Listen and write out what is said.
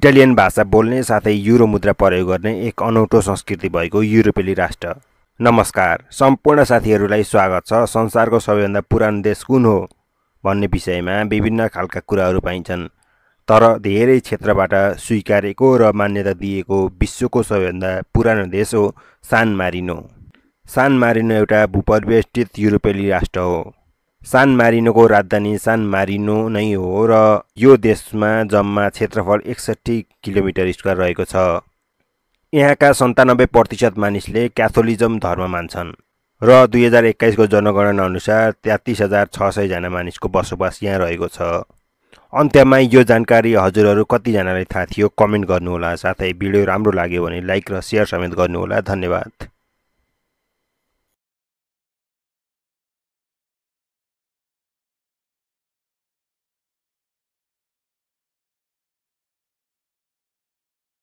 Italian भाषा बोल्ने साथै युरो मुद्रा प्रयोग गर्ने एक अनौठो संस्कृति भएको युरोपेली राष्ट्र नमस्कार सम्पूर्ण साथीहरूलाई स्वागत छ संसारको सबैभन्दा पुरानो देश कुन हो भन्ने विषयमा विभिन्न खालका कुराहरू पाइन्छन् तर धेरै क्षेत्रबाट स्वीकारेको र मान्यता दिएको विश्वको सबैभन्दा पुरानो देश हो सान मारिनो सान मारिनो एउटा भूपरिवेष्टित युरोपेली राष्ट्र हो सान मारिनोको राजधानी सान मारिनो नै हो र यो देशमा जम्मा क्षेत्रफल एकसट्ठी किलोमिटर स्क्वायर रहेको छ यहाँका सन्तानब्बे प्रतिशत मानिसले क्याथोलिजम धर्म मान्छन् र दुई हजार एक्काइसको जनगणना अनुसार तेत्तिस हजार छ सयजना मानिसको बसोबास यहाँ रहेको छ अन्त्यमा यो जानकारी हजुरहरू कतिजनालाई थाहा थियो कमेन्ट गर्नुहोला साथै भिडियो राम्रो लाग्यो भने लाइक र सेयर समेत गर्नुहोला धन्यवाद